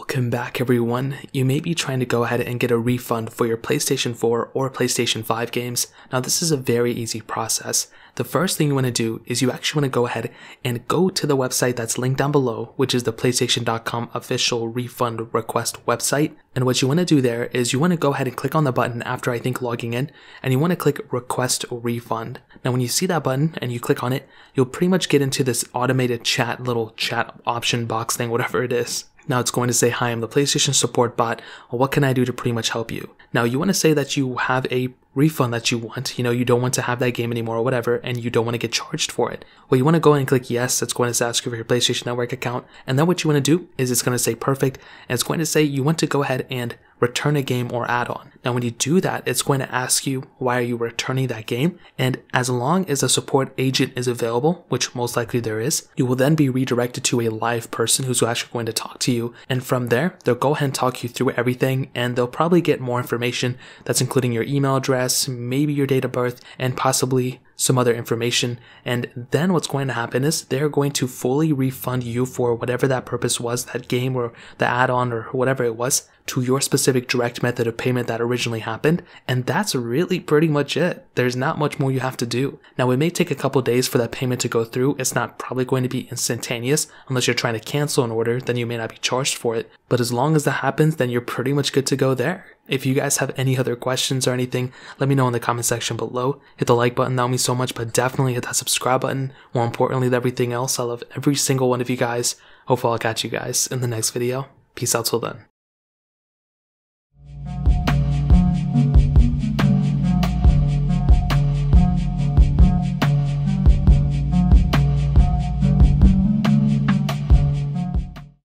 Welcome back everyone. You may be trying to go ahead and get a refund for your PlayStation 4 or PlayStation 5 games. Now this is a very easy process. The first thing you want to do is you actually want to go ahead and go to the website that's linked down below, which is the PlayStation.com official refund request website. And what you want to do there is you want to go ahead and click on the button after I think logging in, and you want to click request refund. Now when you see that button and you click on it, you'll pretty much get into this automated chat little chat option box thing, whatever it is. Now it's going to say, hi, I'm the PlayStation support bot. What can I do to pretty much help you? Now you want to say that you have a refund that you want. You know, you don't want to have that game anymore or whatever, and you don't want to get charged for it. Well, you want to go and click yes. It's going to ask you for your PlayStation Network account. And then what you want to do is it's going to say perfect. And it's going to say you want to go ahead and return a game or add-on. Now when you do that, it's going to ask you why are you returning that game, and as long as a support agent is available, which most likely there is, you will then be redirected to a live person who's actually going to talk to you, and from there, they'll go ahead and talk you through everything, and they'll probably get more information that's including your email address, maybe your date of birth, and possibly some other information, and then what's going to happen is they're going to fully refund you for whatever that purpose was, that game or the add on or whatever it was, to your specific direct method of payment that originally happened. And that's really pretty much it. There's not much more you have to do. Now, it may take a couple days for that payment to go through. It's not probably going to be instantaneous unless you're trying to cancel an order, then you may not be charged for it. But as long as that happens, then you're pretty much good to go there. If you guys have any other questions or anything, let me know in the comment section below. Hit the like button, that would mean so much, but definitely hit that subscribe button. More importantly than everything else, I love every single one of you guys. Hopefully I'll catch you guys in the next video. Peace out till then.